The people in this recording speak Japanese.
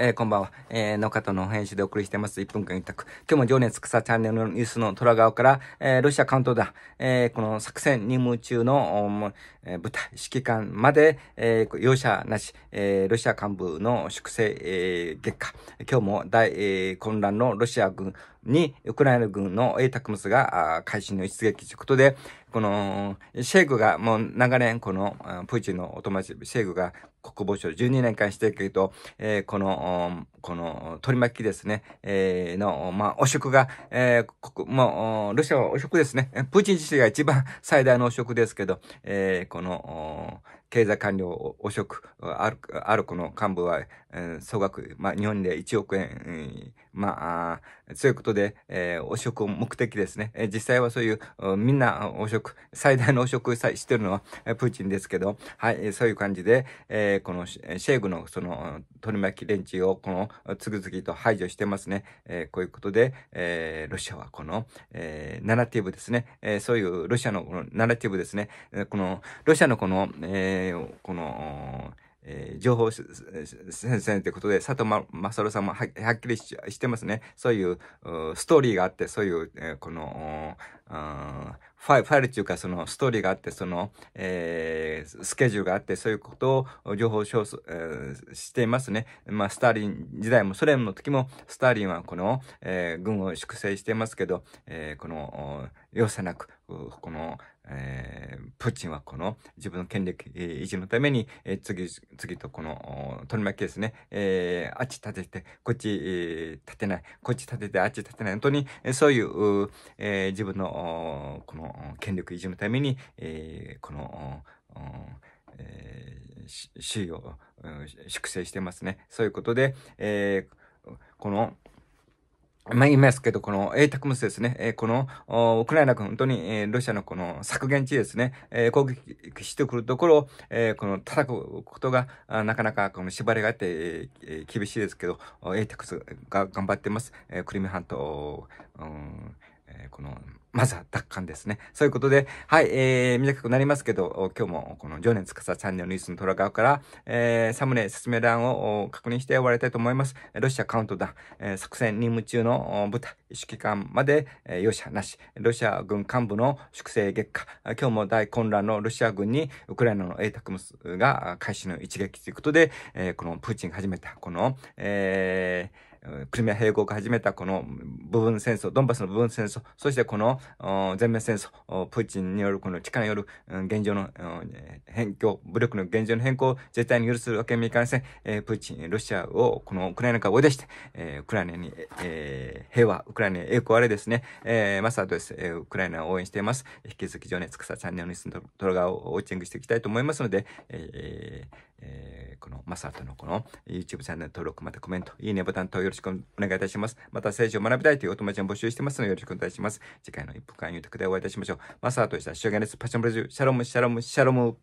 えー、こんばんは。えー、の方の編集でお送りしてます。1分間委択。今日も情熱草チャンネルのニュースの虎側から、えー、ロシア関東だ、えー、この作戦任務中の、えー、部隊、指揮官まで、えー、容赦なし、えー、ロシア幹部の粛清、えー、月下。今日も大、えー、混乱のロシア軍、にウクライナ軍のエイタクムスが会心の一撃ということで、このシェイグがもう長年このプーチンのお友達シェイグが国防省12年間してるけえー、この、この取り巻きですね、えー、の、まあ、汚職が、えー、もう、ロシアは汚職ですね。プーチン自身が一番最大の汚職ですけど、えー、この、経済官僚汚職、ある、あるこの幹部は、えー、総額、まあ、日本で1億円、うん、まあ、そういうことで、えー、汚職を目的ですね。えー、実際はそういう、みんな汚職、最大の汚職してるのは、プーチンですけど、はい、そういう感じで、えー、このシェーグのその、取り巻き連中を、この、次々と排除してますね。えー、こういうことで、えー、ロシアはこの、えー、ナラティブですね。えー、そういうロシアのこのナラティブですね。えこの、ロシアのこの、えーえー、この、えー、情報先生ってことで、佐藤正さんもはっきりしてますね。そういうストーリーがあって、そういう、えー、この、ファイル、ファイルっていうか、そのストーリーがあって、その、えー、スケジュールがあって、そういうことを情報少、えー、していますね。まあ、スターリン時代も、ソ連の時も、スターリンはこの、えー、軍を粛清していますけど、えー、この、容赦なく、この、えー、プーチンはこの自分の権力維持のために、えー、次、次とこの取り巻きですね、えー、あっち立てて、こっち、え立てない、こっち立てて、あっち立てない、本当に、えそういう、え自分のこの権力維持のために、えこの、えー、を、う粛清してますね。そういうことで、えこの、まあ、言いますけど、このイタクムスですね。えー、この、ウクライナが本当に、えー、ロシアのこの削減地ですね、えー、攻撃してくるところを、えー、この叩くことが、なかなかこの縛りがあって、えー、厳しいですけど、イタクスが頑張ってます。えー、クリミア半島、うんえー、この、まずは奪還ですね。そういうことで、はい、えー、短くなりますけど、今日もこの常年司チャンネルニュースの虎側から、えー、サムネ説明欄を確認して終わりたいと思います。ロシアカウントダウン、えー、作戦任務中の部隊、指揮官まで、えー、容赦なし、ロシア軍幹部の粛清月下、今日も大混乱のロシア軍にウクライナのエイタクムスが開始の一撃ということで、えー、このプーチンが始めた、この、えー、クリミア併合が始めたこの部分戦争、ドンバスの部分戦争、そしてこの全面戦争、プーチンによるこの力による現状の変更、武力の現状の変更を絶対に許すわけにいかません。えー、プーチン、ロシアをこのウクライナから追い出して、えー、ウクライナに、えー、平和、ウクライナに栄光あれですね。えー、マサートです、えー。ウクライナを応援しています。引き続き情熱草チャンネルにすんと動画をウォッチングしていきたいと思いますので、えーえー、このマサトのこの YouTube チャンネル登録、またコメント、いいねボタンとよろしくお願いいたします。また政治を学びたいというお友達も募集してますのでよろしくお願いします。次回の一分会ゆうでお会いいたしましょう。マサートでした。シュガネスパッションブレジュ、シャロム、シャロム、シャロム。